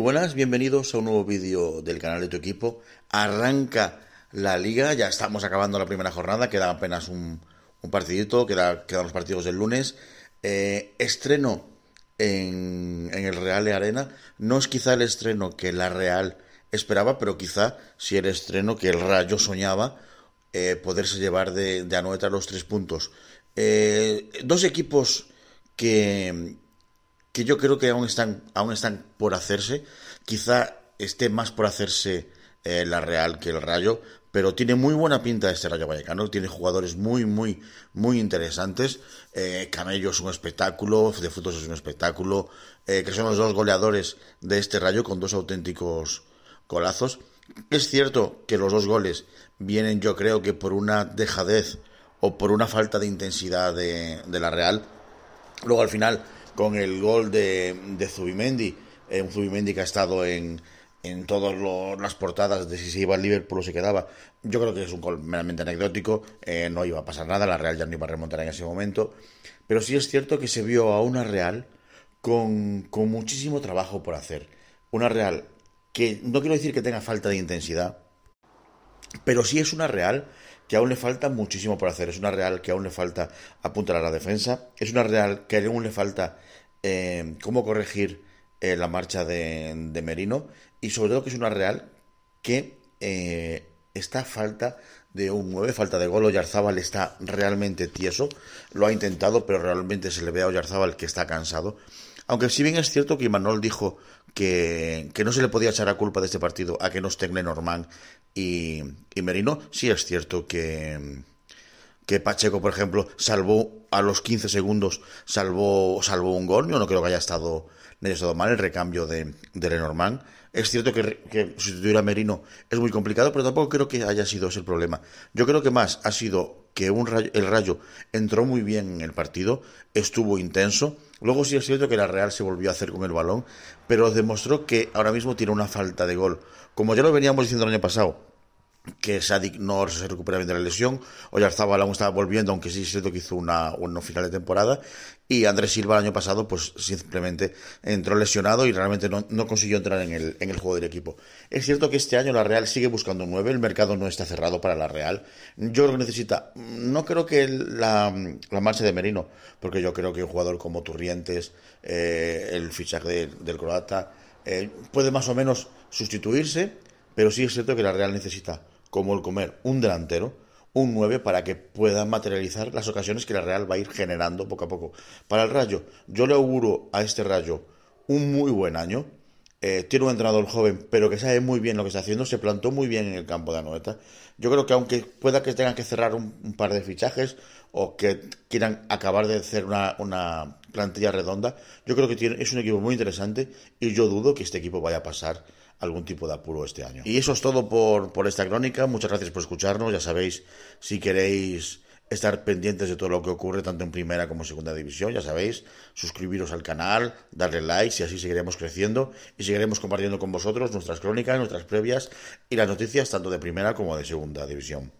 buenas, bienvenidos a un nuevo vídeo del canal de tu equipo. Arranca la liga, ya estamos acabando la primera jornada, queda apenas un, un partidito, quedan los partidos del lunes. Eh, estreno en, el Real de Arena, no es quizá el estreno que la Real esperaba, pero quizá sí el estreno que el Rayo soñaba eh, poderse llevar de, de Anoeta los tres puntos. Eh, dos equipos que, que yo creo que aún están, aún están por hacerse. Quizá esté más por hacerse eh, la Real que el Rayo, pero tiene muy buena pinta este Rayo Vallecano, tiene jugadores muy, muy, muy interesantes. Eh, Camello es un espectáculo, De Frutos es un espectáculo, eh, que son los dos goleadores de este Rayo con dos auténticos golazos. Es cierto que los dos goles vienen, yo creo que por una dejadez o por una falta de intensidad de, de la Real. Luego al final con el gol de, de Zubimendi. Eh, un Zubimendi que ha estado en, en todas las portadas de si se iba al Liverpool o se quedaba. Yo creo que es un gol meramente anecdótico, eh, no iba a pasar nada, la Real ya no iba a remontar en ese momento, pero sí es cierto que se vio a una Real con, con muchísimo trabajo por hacer. Una Real que no quiero decir que tenga falta de intensidad, pero sí es una Real que aún le falta muchísimo por hacer. Es una Real que aún le falta apuntar a la defensa. Es una Real que aún le falta eh, cómo corregir eh, la marcha de, de, Merino. Y sobre todo que es una Real que eh, está falta de un 9, falta de gol. Oyarzábal está realmente tieso. Lo ha intentado, pero realmente se le ve a Oyarzábal que está cansado. Aunque si bien es cierto que Imanol dijo que, no se le podía echar a culpa de este partido a que no estén Lenormand y, Merino. Sí es cierto que, que Pacheco, por ejemplo, salvó a los 15 segundos, salvó, salvó un gol. Yo no creo que haya estado, mal el recambio de, de Lenormand. Es cierto que, que sustituir a Merino es muy complicado, pero tampoco creo que haya sido ese el problema. Yo creo que más ha sido que un el Rayo entró muy bien en el partido, estuvo intenso. Luego sí es cierto que la Real se volvió a hacer con el balón, pero demostró que ahora mismo tiene una falta de gol. Como ya lo veníamos diciendo el año pasado, que Sadik no se recupera bien de la lesión, Oyarzábal aún estaba volviendo, aunque sí es cierto que hizo una, un final de temporada, y Andrés Silva el año pasado pues simplemente entró lesionado y realmente no, consiguió entrar en el, en el, juego del equipo. Es cierto que este año la Real sigue buscando nueve, el mercado no está cerrado para la Real. Yo creo que necesita, no creo que la, la marcha de Merino, porque yo creo que un jugador como Turrientes, eh, el fichaje del croata, eh, puede más o menos sustituirse, pero sí es cierto que la Real necesita como el comer un delantero, un 9 para que pueda materializar las ocasiones que la Real va a ir generando poco a poco. Para el Rayo, yo le auguro a este Rayo un muy buen año. Eh, tiene un entrenador joven, pero que sabe muy bien lo que está haciendo, se plantó muy bien en el campo de Anoeta. Yo creo que aunque pueda que tengan que cerrar un, par de fichajes o que quieran acabar de hacer una, plantilla redonda, yo creo que es un equipo muy interesante y yo dudo que este equipo vaya a pasar algún tipo de apuro este año. Y eso es todo por, esta crónica. Muchas gracias por escucharnos. Ya sabéis, si queréis estar pendientes de todo lo que ocurre tanto en primera como en segunda división, ya sabéis, suscribiros al canal, darle like y así seguiremos creciendo y seguiremos compartiendo con vosotros nuestras crónicas, nuestras previas y las noticias tanto de primera como de segunda división.